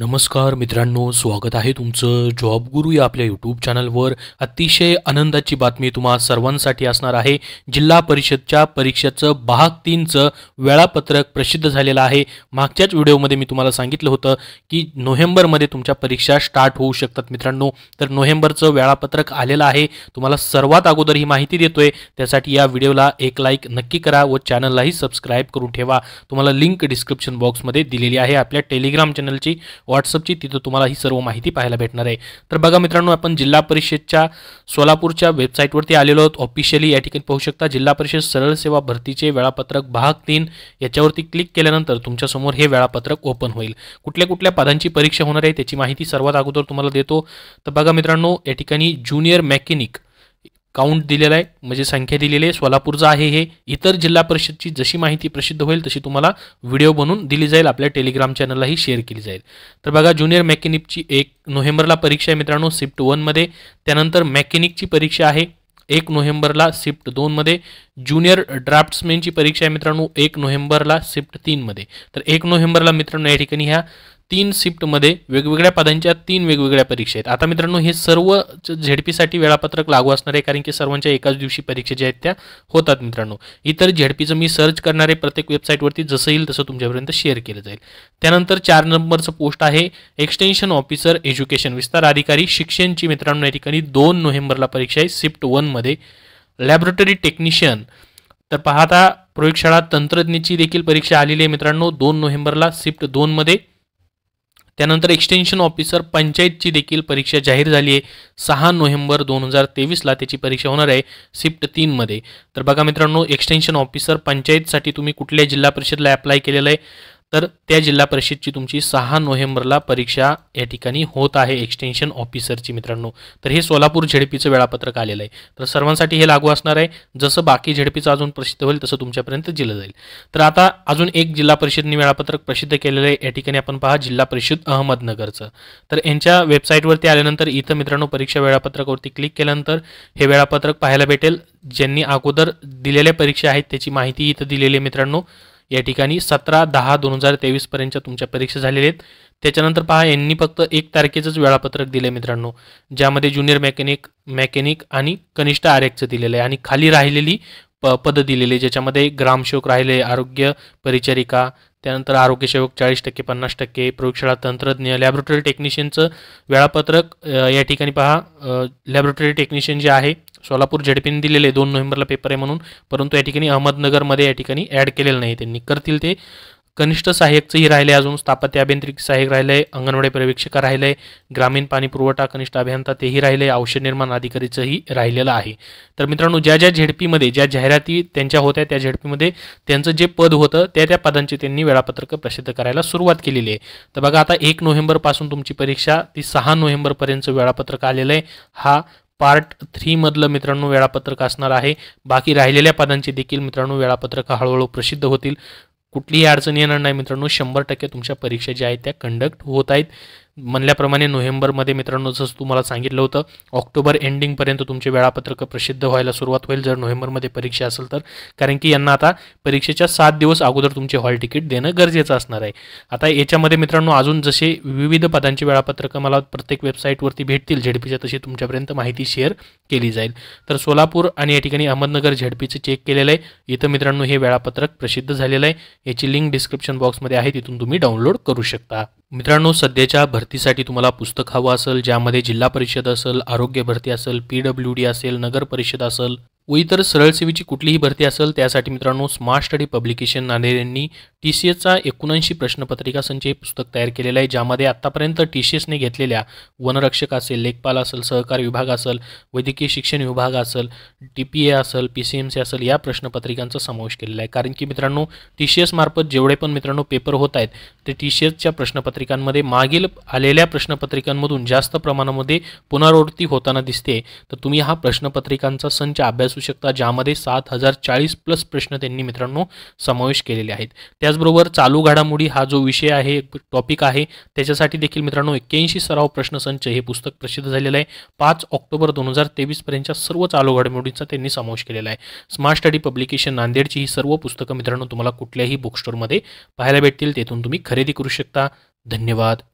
नमस्कार मित्रांनो स्वागत आहे तुमचं जॉब गुरु या आपल्या यूट्यूब चॅनलवर अतिशय आनंदाची बातमी तुम्हा सर्वांसाठी असणार आहे जिल्हा परिषदच्या परीक्षेचं भाग तीनचं वेळापत्रक प्रसिद्ध झालेलं आहे मागच्याच व्हिडिओमध्ये मी तुम्हाला सांगितलं होतं की नोव्हेंबरमध्ये तुमच्या परीक्षा स्टार्ट होऊ शकतात मित्रांनो तर नोव्हेंबरचं वेळापत्रक आलेलं आहे तुम्हाला सर्वात अगोदर ही माहिती देतोय त्यासाठी या व्हिडिओला एक लाईक नक्की करा व चॅनललाही सबस्क्राईब करून ठेवा तुम्हाला लिंक डिस्क्रिप्शन बॉक्समध्ये दिलेली आहे आपल्या टेलिग्राम चॅनलची व्हॉट्सअपची तिथं तुम्हाला ही सर्व माहिती पाहायला भेटणार आहे तर बघा मित्रांनो आपण जिल्हा परिषदच्या सोलापूरच्या वेबसाईटवरती आलेलो आहोत ऑफिशियली या ठिकाणी पाहू शकता जिल्हा परिषद सरळ सेवा भरतीचे वेळापत्रक भाग तीन याच्यावरती क्लिक केल्यानंतर तुमच्यासमोर हे वेळापत्रक ओपन होईल कुठल्या कुठल्या पदांची परीक्षा होणार आहे त्याची माहिती सर्वात अगोदर तुम्हाला देतो तर बघा मित्रांनो या ठिकाणी ज्युनियर मेकॅनिक काउंट दिलेला आहे म्हणजे संख्या दिलेली आहे सोलापूरचं आहे हे इतर जिल्हा परिषदची जशी माहिती प्रसिद्ध होईल तशी तुम्हाला व्हिडिओ बनवून दिली जाईल आपल्या टेलिग्राम चॅनललाही शेअर केली जाईल तर बघा ज्युनियर मेकॅनिकची एक नोव्हेंबरला परीक्षा आहे मित्रांनो शिफ्ट वनमध्ये त्यानंतर मेकॅनिकची परीक्षा आहे एक नोव्हेंबरला शिफ्ट दोनमध्ये ज्युनियर ड्राफ्ट्समॅनची परीक्षा आहे मित्रांनो एक नोव्हेंबरला शिफ्ट तीनमध्ये तर एक नोव्हेंबरला मित्रांनो या ठिकाणी ह्या तीन शिफ्टमध्ये वेगवेगळ्या पदांच्या तीन वेगवेगळ्या परीक्षा आहेत आता मित्रांनो हे सर्व झेडपीसाठी वेळापत्रक लागू असणार आहे कारण की सर्वांच्या एकाच दिवशी परीक्षा ज्या आहेत त्या होतात मित्रांनो इतर झेडपीचं मी सर्च करणारे प्रत्येक वेबसाईटवरती जसं येईल तसं तुमच्यापर्यंत शेअर केलं जाईल त्यानंतर चार नंबरचं पोस्ट आहे एक्सटेन्शन ऑफिसर एज्युकेशन विस्तार अधिकारी शिक्षणची मित्रांनो या ठिकाणी दोन नोव्हेंबरला परीक्षा आहे शिफ्ट वनमध्ये लॅबोरेटरी टेक्निशियन तर पाहता प्रयोगशाळा तंत्रज्ञची देखील परीक्षा आलेली आहे मित्रांनो दोन नोव्हेंबरला शिफ्ट दोनमध्ये त्यानंतर एक्सटेन्शन ऑफिसर पंचायतची देखील परीक्षा जाहीर झाली आहे सहा नोव्हेंबर दोन हजार तेवीसला त्याची परीक्षा होणार आहे शिफ्ट तीनमध्ये तर बघा मित्रांनो एक्सटेन्शन ऑफिसर पंचायतसाठी तुम्ही कुठल्या जिल्हा परिषदला अप्लाय केलेलं आहे तर त्या जिल्हा परिषदची तुमची सहा नोव्हेंबरला परीक्षा या ठिकाणी होत आहे एक्सटेंशन ऑफिसरची मित्रांनो तर हे सोलापूर झेडपीचं वेळापत्रक आलेलं आहे तर सर्वांसाठी हे लागू असणार आहे जसं बाकी झेडपीचं अजून प्रसिद्ध होईल तसं तुमच्यापर्यंत दिलं जाईल तर आता अजून एक जिल्हा परिषदने वेळापत्रक प्रसिद्ध केलेलं आहे या ठिकाणी आपण पहा जिल्हा परिषद अहमदनगरचं तर यांच्या वेबसाईटवरती आल्यानंतर इथं मित्रांनो परीक्षा वेळापत्रकावरती क्लिक केल्यानंतर हे वेळापत्रक पाहायला भेटेल ज्यांनी अगोदर दिलेल्या परीक्षा आहेत त्याची माहिती इथं दिलेली आहे मित्रांनो या ठिकाणी सतरा दहा दोन हजार तेवीस तुमच्या परीक्षा झालेल्या आहेत त्याच्यानंतर पहा यांनी फक्त एक तारखेचंच वेळापत्रक दिलं मित्रांनो ज्यामध्ये ज्युनियर मेकॅनिक मेकॅनिक आणि कनिष्ठ आर्यकचं दिलेलं आहे आणि खाली राहिलेली प पदं दिलेली ज्याच्यामध्ये ग्रामसेवक राहिले आरोग्य परिचारिका त्यानंतर आरोग्यसेवक चाळीस टक्के पन्नास टक्के प्रयोगशाळा तंत्रज्ञ लॅबोरेटरी टेक्निशियनचं वेळापत्रक या ठिकाणी पहा लॅबोरेटरी टेक्निशियन जे आहे सोलापूर झेडपीने दिलेले दोन नोव्हेंबरला पेपर आहे म्हणून परंतु या ठिकाणी अहमदनगरमध्ये या ठिकाणी ॲड केलेलं नाही त्यांनी करतील ते कनिष्ठ सहाय्यकचंही राहिले अजून स्थापत्य अभियांत्रिक सहाय्यक राहिले आहे अंगणवाडी पर्यवेक्षक राहिले आहे ग्रामीण पाणी पुरवठा कनिष्ठ अभियंता तेही राहिले औषध निर्माण अधिकारीचंही राहिलेलं आहे तर मित्रांनो ज्या ज्या झेडपीमध्ये ज्या जाहिराती त्यांच्या होत्या त्या झेडपीमध्ये त्यांचं जे पद होतं त्या त्या पदांची त्यांनी वेळापत्रक प्रसिद्ध करायला सुरुवात केलेली आहे तर बघा आता एक नोव्हेंबरपासून तुमची परीक्षा ती सहा नोव्हेंबरपर्यंतचं वेळापत्रक आलेलं आहे हा पार्ट थ्रीमधलं मित्रांनो वेळापत्रक असणार आहे बाकी राहिलेल्या पदांचे देखील मित्रांनो वेळापत्रक हळूहळू प्रसिद्ध होतील कुठलीही अडचण येणार नाही मित्रांनो शंभर टक्के तुमच्या परीक्षा ज्या आहेत त्या कंडक्ट होत आहेत म्हणल्याप्रमाणे नोव्हेंबरमध्ये मित्रांनो जसं तुम्हाला सांगितलं होतं ऑक्टोबर एंडिंगपर्यंत तुमचे वेळापत्रक प्रसिद्ध व्हायला सुरुवात होईल जर नोव्हेंबरमध्ये परीक्षा असेल तर कारण की यांना आता परीक्षेच्या सात दिवस अगोदर तुमचे हॉल तिकीट देणं गरजेचं असणार आहे आता याच्यामध्ये मित्रांनो अजून जसे विविध पदांची वेळापत्रकं मला प्रत्येक वेबसाईटवरती भेटतील झेडपीच्या तशी तुमच्यापर्यंत माहिती शेअर केली जाईल तर सोलापूर आणि या ठिकाणी अहमदनगर झेडपीचं चेक केलेलं आहे इथं मित्रांनो हे वेळापत्रक प्रसिद्ध झालेलं आहे याची लिंक डिस्क्रिप्शन बॉक्समध्ये आहे तिथून तुम्ही डाउनलोड करू शकता मित्रांनो सध्याच्या भरती भरतीसाठी तुम्हाला पुस्तक हवं असेल ज्यामध्ये जिल्हा परिषद असेल आरोग्य भरती असेल पी डब्ल्यू डी असेल नगर परिषद असेल व इतर सरळ सेवेची कुठलीही भरती असेल त्यासाठी मित्रांनो स्मार्ट स्टडी पब्लिकेशन नांदेड यांनी टी सी एसचा एकोणऐंशी प्रश्नपत्रिका संच हे पुस्तक तयार केलेलं आहे ज्यामध्ये आत्तापर्यंत टी सी एसने घेतलेल्या वनरक्षक असेल लेखपाल असेल सहकार विभाग असेल वैद्यकीय शिक्षण विभाग असेल टी पी ए असेल पी सी एम सी असेल या प्रश्नपत्रिकांचा समावेश केलेला आहे कारण की मित्रांनो टी सी एस मार्फत जेवढे पण मित्रांनो पेपर होत आहेत ते टी सी एसच्या प्रश्नपत्रिकांमध्ये मागील आलेल्या प्रश्नपत्रिकांमधून जास्त प्रमाणामध्ये पुनरावृत्ती होताना दिसते तर तुम्ही हा प्रश्नपत्रिकांचा संच अभ्यास असू ज्यामध्ये सात हजार चाळीस प्लस प्रश्न त्यांनी मित्रांनो समावेश केलेले आहेत त्याचबरोबर चालू घडामोडी हा जो विषय आहे टॉपिक आहे त्याच्यासाठी देखील मित्रांनो एक्क्याऐंशी सराव प्रश्नसंच हे पुस्तक प्रसिद्ध झालेलं आहे पाच ऑक्टोबर दोन हजार तेवीसपर्यंतच्या सर्व चालू घडामोडींचा त्यांनी समावेश केलेला आहे स्मार्ट स्टडी पब्लिकेशन नांदेडची ही सर्व पुस्तकं मित्रांनो तुम्हाला कुठल्याही बुकस्टोरमध्ये पाहायला भेटतील तेथून तुम्ही खरेदी करू शकता धन्यवाद